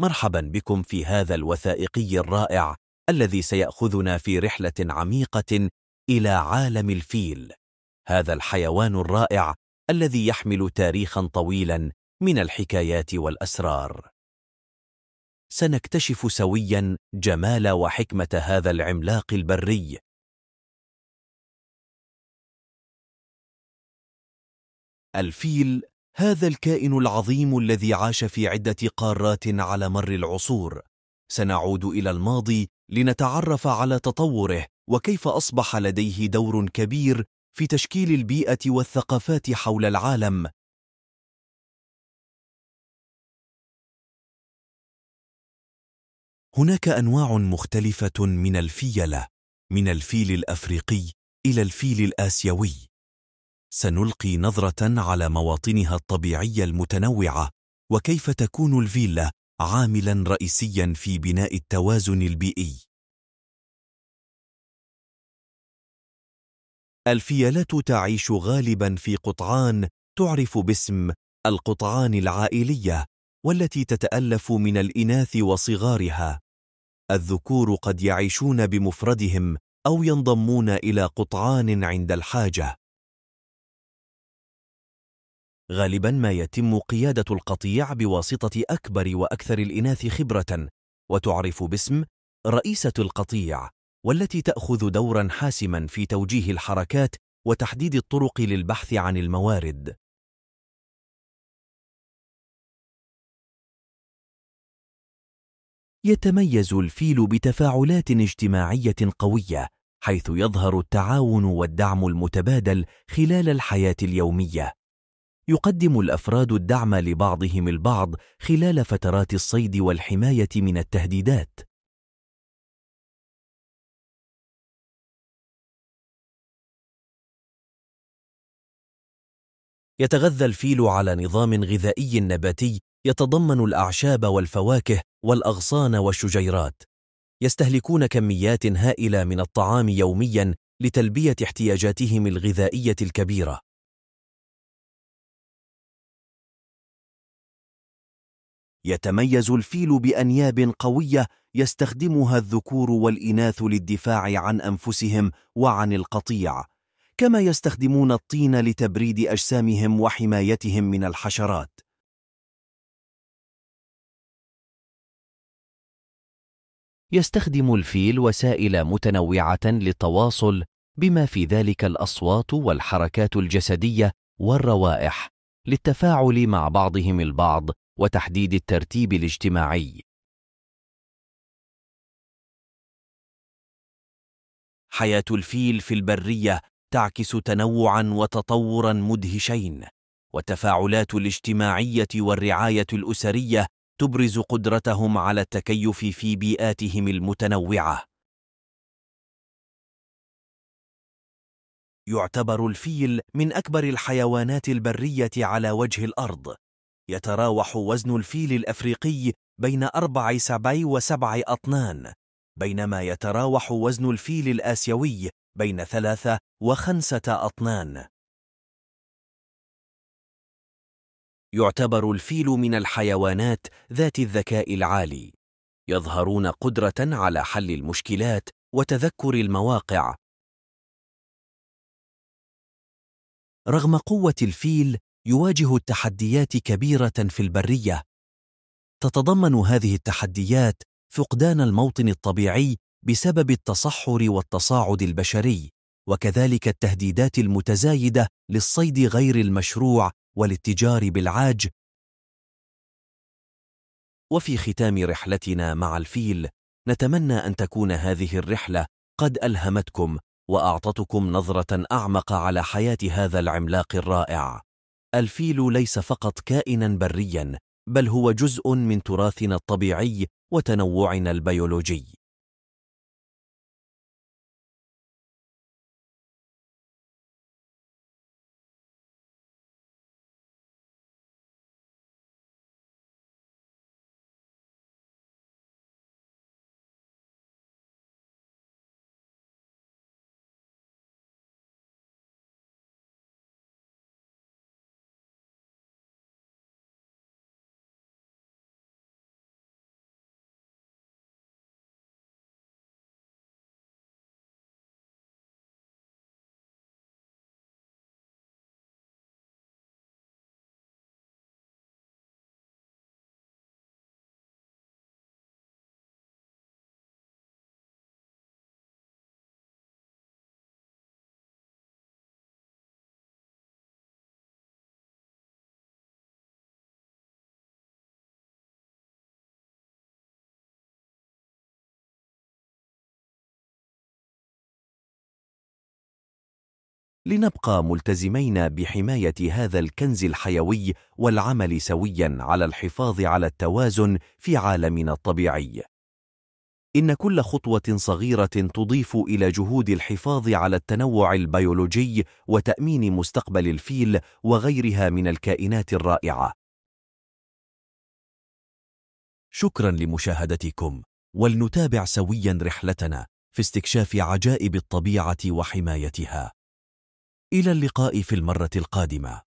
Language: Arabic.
مرحبا بكم في هذا الوثائقي الرائع الذي سيأخذنا في رحلة عميقة إلى عالم الفيل هذا الحيوان الرائع الذي يحمل تاريخا طويلا من الحكايات والأسرار سنكتشف سويا جمال وحكمة هذا العملاق البري الفيل هذا الكائن العظيم الذي عاش في عدة قارات على مر العصور سنعود إلى الماضي لنتعرف على تطوره وكيف أصبح لديه دور كبير في تشكيل البيئة والثقافات حول العالم هناك أنواع مختلفة من الفيلة من الفيل الأفريقي إلى الفيل الآسيوي سنلقي نظرة على مواطنها الطبيعية المتنوعة وكيف تكون الفيلا عاملاً رئيسياً في بناء التوازن البيئي. الفيلات تعيش غالباً في قطعان تعرف باسم القطعان العائلية والتي تتألف من الإناث وصغارها. الذكور قد يعيشون بمفردهم أو ينضمون إلى قطعان عند الحاجة. غالبا ما يتم قيادة القطيع بواسطة أكبر وأكثر الإناث خبرة وتعرف باسم رئيسة القطيع والتي تأخذ دورا حاسما في توجيه الحركات وتحديد الطرق للبحث عن الموارد يتميز الفيل بتفاعلات اجتماعية قوية حيث يظهر التعاون والدعم المتبادل خلال الحياة اليومية يقدم الأفراد الدعم لبعضهم البعض خلال فترات الصيد والحماية من التهديدات يتغذى الفيل على نظام غذائي نباتي يتضمن الأعشاب والفواكه والأغصان والشجيرات يستهلكون كميات هائلة من الطعام يومياً لتلبية احتياجاتهم الغذائية الكبيرة يتميز الفيل بأنياب قوية يستخدمها الذكور والإناث للدفاع عن أنفسهم وعن القطيع كما يستخدمون الطين لتبريد أجسامهم وحمايتهم من الحشرات يستخدم الفيل وسائل متنوعة للتواصل بما في ذلك الأصوات والحركات الجسدية والروائح للتفاعل مع بعضهم البعض وتحديد الترتيب الاجتماعي حياة الفيل في البرية تعكس تنوعا وتطورا مدهشين والتفاعلات الاجتماعية والرعاية الأسرية تبرز قدرتهم على التكيف في بيئاتهم المتنوعة يعتبر الفيل من أكبر الحيوانات البرية على وجه الأرض يتراوح وزن الفيل الأفريقي بين أربع سبعي وسبع أطنان بينما يتراوح وزن الفيل الآسيوي بين ثلاثة وخمسة أطنان يعتبر الفيل من الحيوانات ذات الذكاء العالي يظهرون قدرة على حل المشكلات وتذكر المواقع رغم قوة الفيل يواجه التحديات كبيرة في البرية تتضمن هذه التحديات فقدان الموطن الطبيعي بسبب التصحر والتصاعد البشري وكذلك التهديدات المتزايدة للصيد غير المشروع والاتجار بالعاج وفي ختام رحلتنا مع الفيل نتمنى أن تكون هذه الرحلة قد ألهمتكم وأعطتكم نظرة أعمق على حياة هذا العملاق الرائع الفيل ليس فقط كائنا بريا بل هو جزء من تراثنا الطبيعي وتنوعنا البيولوجي لنبقى ملتزمين بحماية هذا الكنز الحيوي والعمل سويا على الحفاظ على التوازن في عالمنا الطبيعي. إن كل خطوة صغيرة تضيف إلى جهود الحفاظ على التنوع البيولوجي وتأمين مستقبل الفيل وغيرها من الكائنات الرائعة. شكرا لمشاهدتكم، ولنتابع سويا رحلتنا في استكشاف عجائب الطبيعة وحمايتها. إلى اللقاء في المرة القادمة